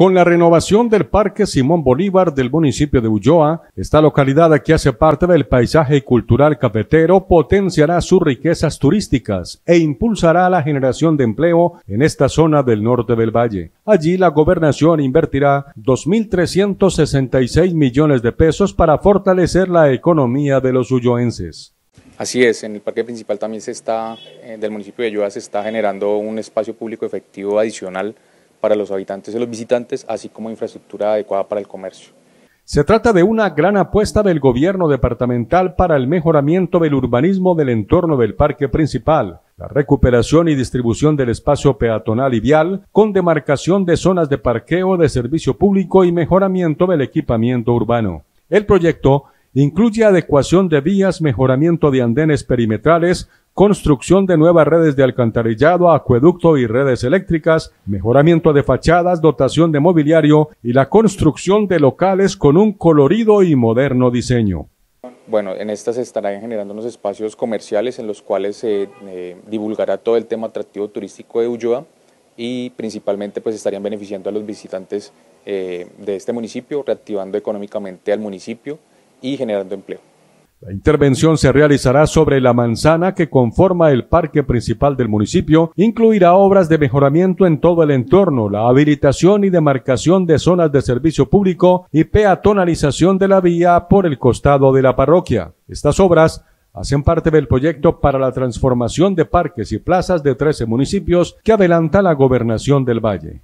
Con la renovación del Parque Simón Bolívar del municipio de Ulloa, esta localidad que hace parte del paisaje cultural cafetero potenciará sus riquezas turísticas e impulsará la generación de empleo en esta zona del norte del valle. Allí la gobernación invertirá 2.366 millones de pesos para fortalecer la economía de los ulloenses. Así es, en el parque principal también se está, eh, del municipio de Ulloa se está generando un espacio público efectivo adicional para los habitantes y los visitantes, así como infraestructura adecuada para el comercio. Se trata de una gran apuesta del gobierno departamental para el mejoramiento del urbanismo del entorno del parque principal, la recuperación y distribución del espacio peatonal y vial, con demarcación de zonas de parqueo de servicio público y mejoramiento del equipamiento urbano. El proyecto incluye adecuación de vías, mejoramiento de andenes perimetrales, construcción de nuevas redes de alcantarillado, acueducto y redes eléctricas, mejoramiento de fachadas, dotación de mobiliario y la construcción de locales con un colorido y moderno diseño. Bueno, en estas se estarán generando unos espacios comerciales en los cuales se eh, divulgará todo el tema atractivo turístico de Ulloa y principalmente pues estarían beneficiando a los visitantes eh, de este municipio, reactivando económicamente al municipio y generando empleo. La intervención se realizará sobre la manzana que conforma el parque principal del municipio, incluirá obras de mejoramiento en todo el entorno, la habilitación y demarcación de zonas de servicio público y peatonalización de la vía por el costado de la parroquia. Estas obras hacen parte del proyecto para la transformación de parques y plazas de 13 municipios que adelanta la gobernación del Valle.